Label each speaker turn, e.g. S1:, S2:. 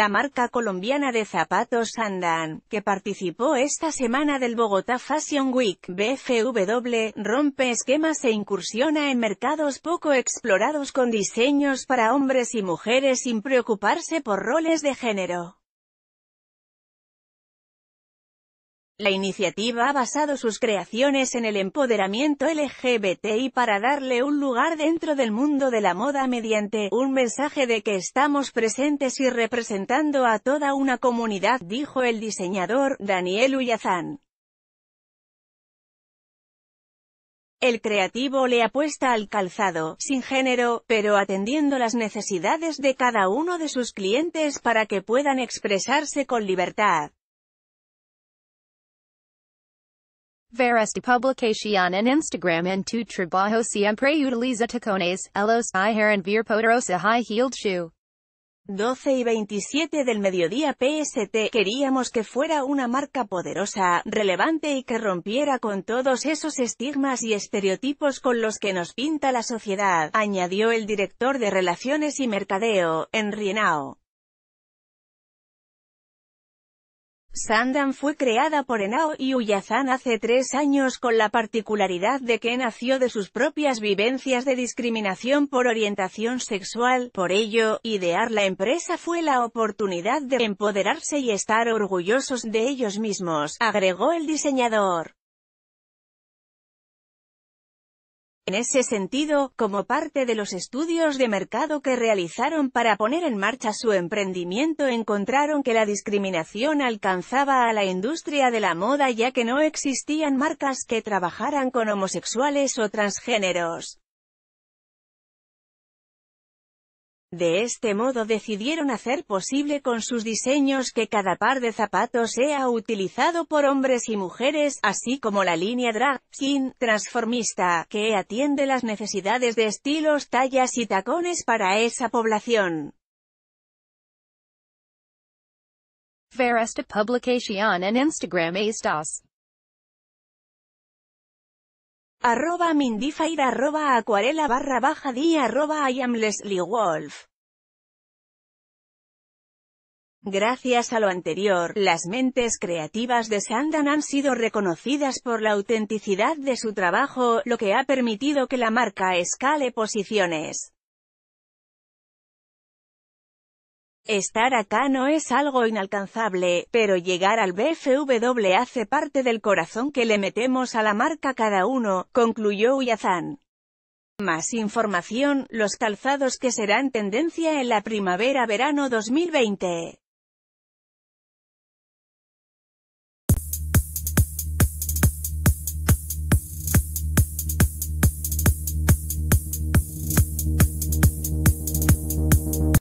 S1: la marca colombiana de zapatos Sandan, que participó esta semana del Bogotá Fashion Week, BFW, rompe esquemas e incursiona en mercados poco explorados con diseños para hombres y mujeres sin preocuparse por roles de género. La iniciativa ha basado sus creaciones en el empoderamiento LGBTI para darle un lugar dentro del mundo de la moda mediante un mensaje de que estamos presentes y representando a toda una comunidad, dijo el diseñador Daniel Uyazán. El creativo le apuesta al calzado, sin género, pero atendiendo las necesidades de cada uno de sus clientes para que puedan expresarse con libertad. Veras en Instagram tu trabajo siempre utiliza tacones, y poderosa high heeled shoe. 12 y 27 del mediodía PST queríamos que fuera una marca poderosa, relevante y que rompiera con todos esos estigmas y estereotipos con los que nos pinta la sociedad, añadió el director de Relaciones y Mercadeo, Enrienao. Sandan fue creada por Enao y Uyazan hace tres años con la particularidad de que nació de sus propias vivencias de discriminación por orientación sexual, por ello, idear la empresa fue la oportunidad de empoderarse y estar orgullosos de ellos mismos, agregó el diseñador. En ese sentido, como parte de los estudios de mercado que realizaron para poner en marcha su emprendimiento encontraron que la discriminación alcanzaba a la industria de la moda ya que no existían marcas que trabajaran con homosexuales o transgéneros. De este modo decidieron hacer posible con sus diseños que cada par de zapatos sea utilizado por hombres y mujeres, así como la línea drag, skin, transformista, que atiende las necesidades de estilos, tallas y tacones para esa población. Veresta Publicación en Instagram arroba arroba acuarela barra baja arroba Leslie Wolf. Gracias a lo anterior, las mentes creativas de Sandan han sido reconocidas por la autenticidad de su trabajo, lo que ha permitido que la marca escale posiciones. Estar acá no es algo inalcanzable, pero llegar al BFW hace parte del corazón que le metemos a la marca cada uno, concluyó Uyazán. Más información, los calzados que serán tendencia en la primavera-verano 2020.